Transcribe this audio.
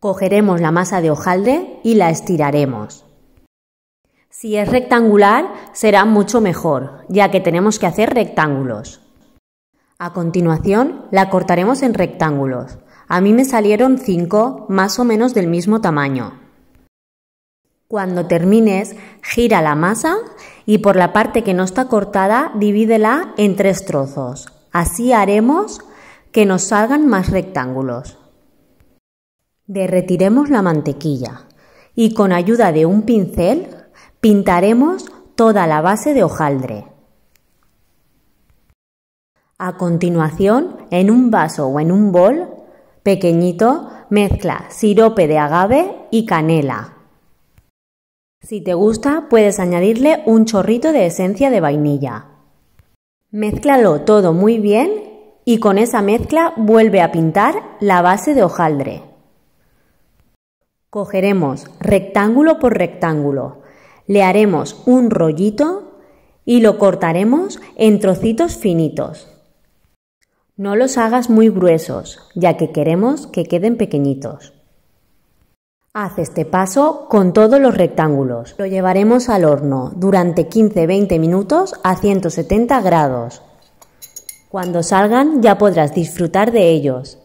Cogeremos la masa de hojaldre y la estiraremos. Si es rectangular, será mucho mejor, ya que tenemos que hacer rectángulos. A continuación, la cortaremos en rectángulos. A mí me salieron 5 más o menos del mismo tamaño. Cuando termines, gira la masa y por la parte que no está cortada, divídela en tres trozos. Así haremos que nos salgan más rectángulos. Derretiremos la mantequilla y con ayuda de un pincel pintaremos toda la base de hojaldre. A continuación, en un vaso o en un bol pequeñito, mezcla sirope de agave y canela. Si te gusta, puedes añadirle un chorrito de esencia de vainilla. Mézclalo todo muy bien y con esa mezcla vuelve a pintar la base de hojaldre. Cogeremos rectángulo por rectángulo, le haremos un rollito y lo cortaremos en trocitos finitos. No los hagas muy gruesos, ya que queremos que queden pequeñitos. Haz este paso con todos los rectángulos. Lo llevaremos al horno durante 15-20 minutos a 170 grados. Cuando salgan ya podrás disfrutar de ellos.